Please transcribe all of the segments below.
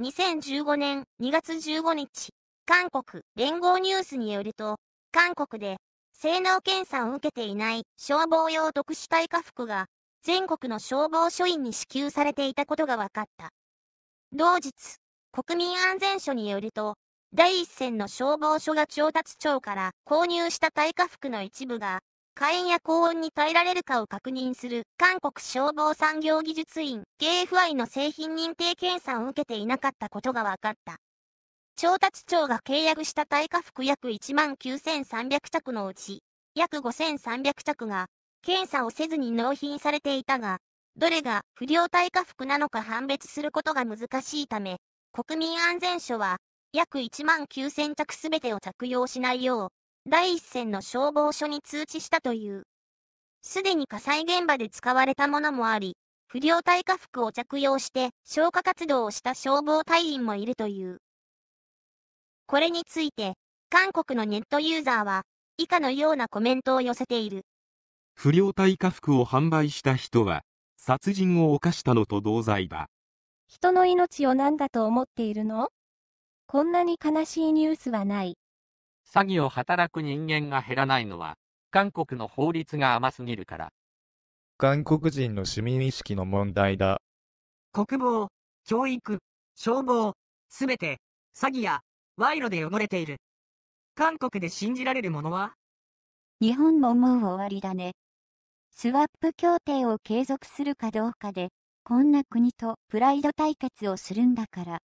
2015年2月15日、韓国連合ニュースによると、韓国で性能検査を受けていない消防用特殊耐火服が全国の消防署員に支給されていたことが分かった。同日、国民安全署によると、第一線の消防署が調達庁から購入した耐火服の一部が火炎や高温に耐えられるかを確認する韓国消防産業技術院 KFI の製品認定検査を受けていなかったことが分かった。調達庁が契約した耐火服約19,300着のうち、約5,300着が検査をせずに納品されていたが、どれが不良耐火服なのか判別することが難しいため、国民安全署は約1万9000着すべてを着用しないよう、第一線の消防署に通知したという。すでに火災現場で使われたものもあり、不良耐火服を着用して消火活動をした消防隊員もいるという。これについて、韓国のネットユーザーは、以下のようなコメントを寄せている。不良耐火服を販売した人は、殺人を犯したのと同罪だ。人の命を何だと思っているのこんなに悲しいニュースはない。詐欺を働く人間が減らないのは、韓国の法律が甘すぎるから。韓国人の市民意識の問題だ。国防、教育、消防、すべて、詐欺や、賄賂で汚れている。韓国で信じられるものは日本ももう終わりだね。スワップ協定を継続するかどうかで、こんな国とプライド対決をするんだから。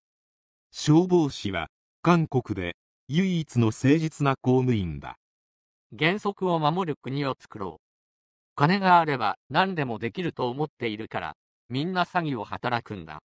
消防士は、韓国で唯一の誠実な公務員だ。原則を守る国を作ろう。金があれば何でもできると思っているから、みんな詐欺を働くんだ。